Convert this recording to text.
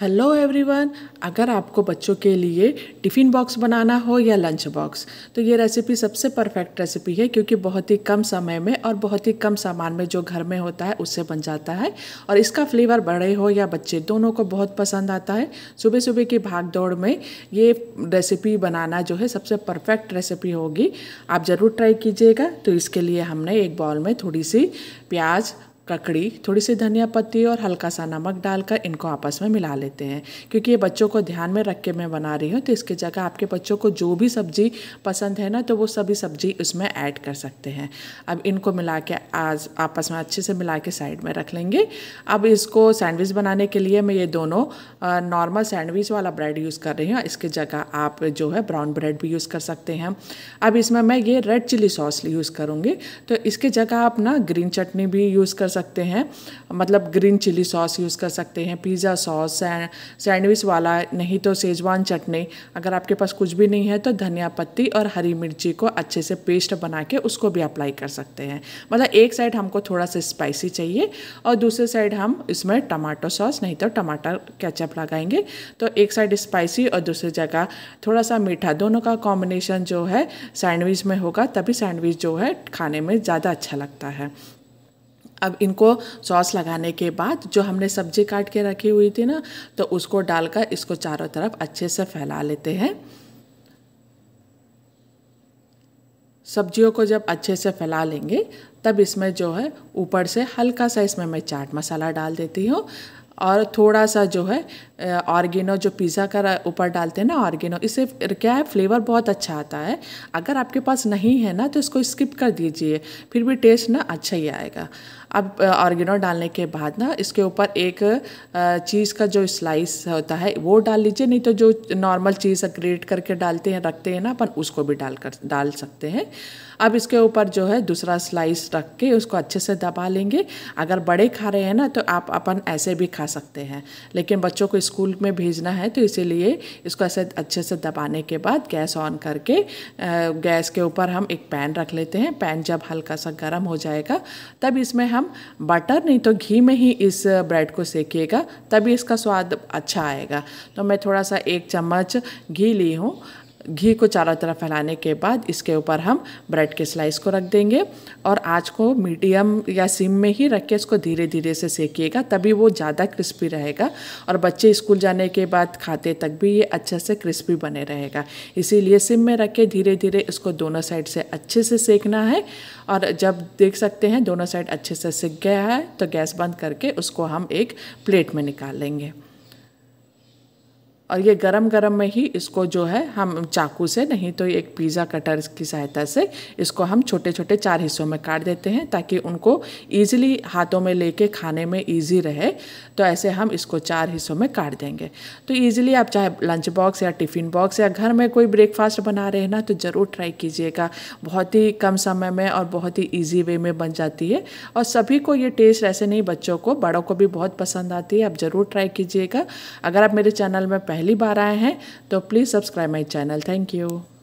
hello everyone अगर आपको बच्चों के लिए टिफ़िन बॉक्स बनाना हो या लंच बॉक्स तो ये रेसिपी सबसे परफेक्ट रेसिपी है क्योंकि बहुत ही कम समय में और बहुत ही कम सामान में जो घर में होता है उससे बन जाता है और इसका फ्लेवर बड़े हो या बच्चे दोनों को बहुत पसंद आता है सुबह सुबह की भाग दौड़ में ये रेसिपी बनाना जो है सबसे परफेक्ट रेसिपी होगी आप ज़रूर ट्राई कीजिएगा तो इसके लिए हमने एक बॉल में थोड़ी सी प्याज ककड़ी थोड़ी सी धनिया पत्ती और हल्का सा नमक डालकर इनको आपस में मिला लेते हैं क्योंकि ये बच्चों को ध्यान में रख के मैं बना रही हूँ तो इसकी जगह आपके बच्चों को जो भी सब्जी पसंद है ना तो वो सभी सब्जी इसमें ऐड कर सकते हैं अब इनको मिला के आज आपस में अच्छे से मिला के साइड में रख लेंगे अब इसको सैंडविच बनाने के लिए मैं ये दोनों नॉर्मल सैंडविच वाला ब्रेड यूज़ कर रही हूँ इसकी जगह आप जो है ब्राउन ब्रेड भी यूज़ कर सकते हैं अब इसमें मैं ये रेड चिली सॉस यूज़ करूँगी तो इसकी जगह आप ना ग्रीन चटनी भी यूज़ कर सकते हैं मतलब ग्रीन चिली सॉस यूज़ कर सकते हैं पिज़्ज़ा सॉस सैंडविच वाला नहीं तो सेजवान चटनी अगर आपके पास कुछ भी नहीं है तो धनिया पत्ती और हरी मिर्ची को अच्छे से पेस्ट बना के उसको भी अप्लाई कर सकते हैं मतलब एक साइड हमको थोड़ा सा स्पाइसी चाहिए और दूसरे साइड हम इसमें टमाटो सॉस नहीं तो टमाटर कैचअप लगाएंगे तो एक साइड स्पाइसी और दूसरी जगह थोड़ा सा मीठा दोनों का कॉम्बिनेशन जो है सैंडविच में होगा तभी सैंडविच जो है खाने में ज़्यादा अच्छा लगता है अब इनको सॉस लगाने के बाद जो हमने सब्जी काट के रखी हुई थी ना तो उसको डालकर इसको चारों तरफ अच्छे से फैला लेते हैं सब्जियों को जब अच्छे से फैला लेंगे तब इसमें जो है ऊपर से हल्का सा इसमें मैं चाट मसाला डाल देती हूँ और थोड़ा सा जो है ऑर्गेनो जो पिज़्ज़ा का ऊपर डालते हैं ना ऑर्गेनो इससे क्या है फ्लेवर बहुत अच्छा आता है अगर आपके पास नहीं है ना तो इसको स्किप कर दीजिए फिर भी टेस्ट ना अच्छा ही आएगा अब ऑर्गेनो डालने के बाद ना इसके ऊपर एक चीज़ का जो स्लाइस होता है वो डाल लीजिए नहीं तो जो नॉर्मल चीज़ ग्रेट करके डालते हैं रखते हैं ना अपन उसको भी डाल कर डाल सकते हैं अब इसके ऊपर जो है दूसरा स्लाइस रख के उसको अच्छे से दबा लेंगे अगर बड़े खा रहे हैं ना तो आप अपन ऐसे भी खा रह सकते हैं लेकिन बच्चों को स्कूल में भेजना है तो इसीलिए इसको ऐसे अच्छे से दबाने के बाद गैस ऑन करके गैस के ऊपर हम एक पैन रख लेते हैं पैन जब हल्का सा गर्म हो जाएगा तब इसमें हम बटर नहीं तो घी में ही इस ब्रेड को सेकिएगा तभी इसका स्वाद अच्छा आएगा तो मैं थोड़ा सा एक चम्मच घी ली हूँ घी को चारों तरफ फैलाने के बाद इसके ऊपर हम ब्रेड के स्लाइस को रख देंगे और आँच को मीडियम या सिम में ही रख के इसको धीरे धीरे से सेकिएगा तभी वो ज़्यादा क्रिस्पी रहेगा और बच्चे स्कूल जाने के बाद खाते तक भी ये अच्छे से क्रिस्पी बने रहेगा इसीलिए सिम में रख के धीरे धीरे इसको दोनों साइड से अच्छे से सेकना है और जब देख सकते हैं दोनों साइड अच्छे से सेक गया है तो गैस बंद करके उसको हम एक प्लेट में निकाल लेंगे और ये गरम गरम में ही इसको जो है हम चाकू से नहीं तो एक पिज़्ज़ा कटर की सहायता से इसको हम छोटे छोटे चार हिस्सों में काट देते हैं ताकि उनको ईजिली हाथों में लेके खाने में ईजी रहे तो ऐसे हम इसको चार हिस्सों में काट देंगे तो ईजिली आप चाहे लंच बॉक्स या टिफ़िन बॉक्स या घर में कोई ब्रेकफास्ट बना रहे हैं ना तो ज़रूर ट्राई कीजिएगा बहुत ही कम समय में और बहुत ही ईजी वे में बन जाती है और सभी को ये टेस्ट ऐसे नहीं बच्चों को बड़ों को भी बहुत पसंद आती है आप ज़रूर ट्राई कीजिएगा अगर आप मेरे चैनल में पहली बार आए हैं तो please subscribe my channel thank you